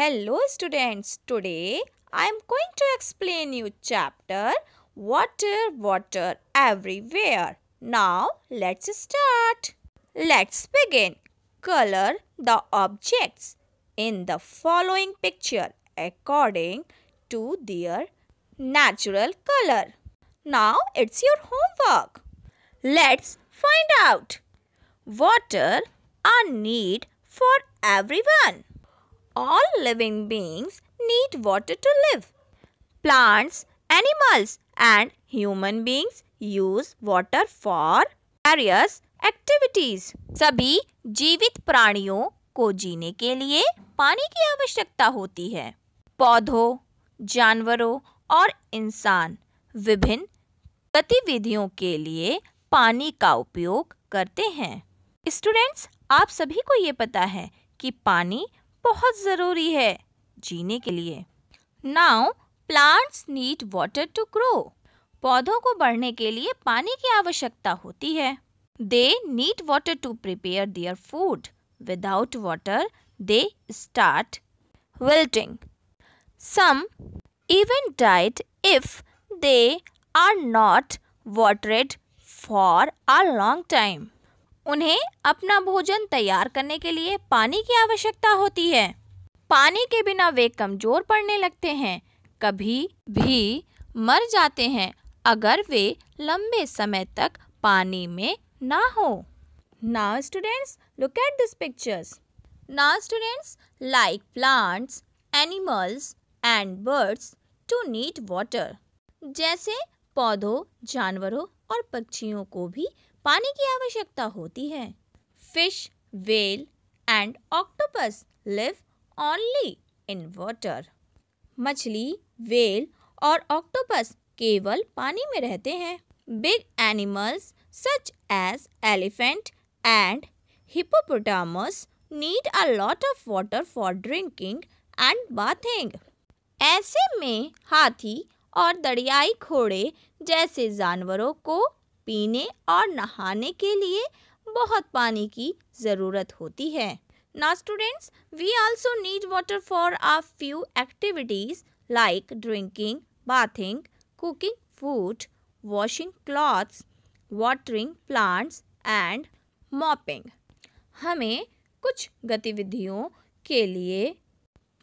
Hello students, today I am going to explain you chapter Water, Water Everywhere. Now let's start. Let's begin. Color the objects in the following picture according to their natural color. Now it's your homework. Let's find out. Water are need for everyone. all living beings need water to live. Plants, animals and human beings use water for various activities. सभी जीवित प्राणियों को जीने के लिए पानी की आवश्यकता होती है पौधों जानवरों और इंसान विभिन्न गतिविधियों के लिए पानी का उपयोग करते हैं स्टूडेंट्स आप सभी को ये पता है कि पानी बहुत ज़रूरी है जीने के लिए now plants need water to grow पौधों को बढ़ने के लिए पानी की आवश्यकता होती है they need water to prepare their food without water they start wilting some even die if they are not watered for a long time उन्हें अपना भोजन तैयार करने के लिए पानी की आवश्यकता होती है पानी के बिना वे कमजोर पड़ने लगते हैं कभी भी मर जाते हैं अगर वे लंबे समय तक पानी में ना हो now students look at this pictures now students like plants animals and birds too need water जैसे पौधों जानवरों और पक्षियों को भी पानी की आवश्यकता होती है fish whale and octopus live only in water मछली वेल और ऑक्टोपस केवल पानी में रहते हैं big animals such as elephant and hippopotamus need a lot of water for drinking and bathing ऐसे में हाथी और दरियाई घोड़े जैसे जानवरों को पीने और नहाने के लिए बहुत पानी की ज़रूरत होती है ना students we also need water for a few activities like drinking bathing cooking food washing clothes watering plants and mopping हमें कुछ गतिविधियों के लिए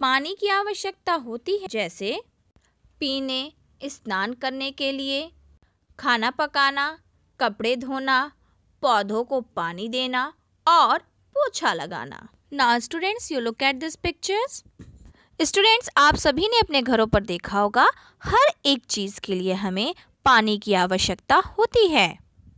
पानी की आवश्यकता होती है जैसे पीने स्नान करने के लिए खाना पकाना कपड़े धोना पौधों को पानी देना और पोछा लगाना ना students you look at this pictures students आप सभी ने अपने घरों पर देखा होगा हर एक चीज़ के लिए हमें पानी की आवश्यकता होती है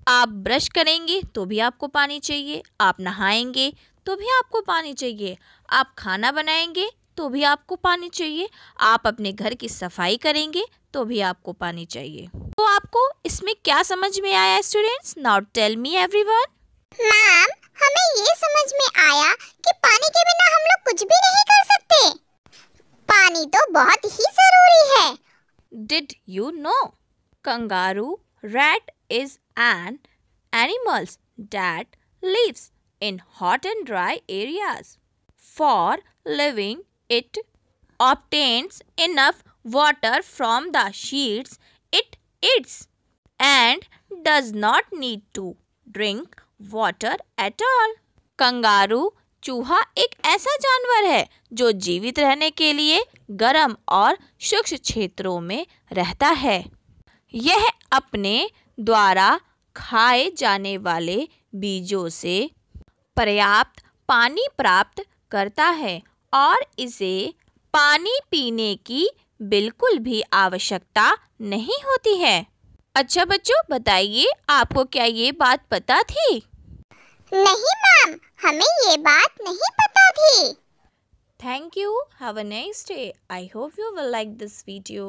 आप ब्रश करेंगे तो भी आपको पानी चाहिए आप नहाएंगे तो भी आपको पानी चाहिए आप खाना बनाएंगे तो भी आपको पानी चाहिए आप अपने घर की सफाई करेंगे तो भी आपको पानी चाहिए तो आपको इसमें क्या समझ में आया students now tell me every ma'am हमें ये समझ में आया कि पानी के बिना हम लोग कुछ भी नहीं कर सकते पानी तो बहुत ही जरूरी है did you know kangaroo rat is an animals that lives in hot and dry areas for living it obtains enough water from the sheets it eats and does not need to drink water at all. Kangaroo चूहा एक ऐसा जानवर है जो जीवित रहने के लिए गर्म और शुष्क क्षेत्रों में रहता है यह अपने द्वारा खाए जाने वाले बीजों से पर्याप्त पानी प्राप्त करता है और इसे पानी पीने की बिल्कुल भी आवश्यकता नहीं होती है अच्छा बच्चों बताइए आपको क्या ये बात पता थी नहीं मैम हमें ये बात नहीं पता थी thank you have a nice day I hope you will like this video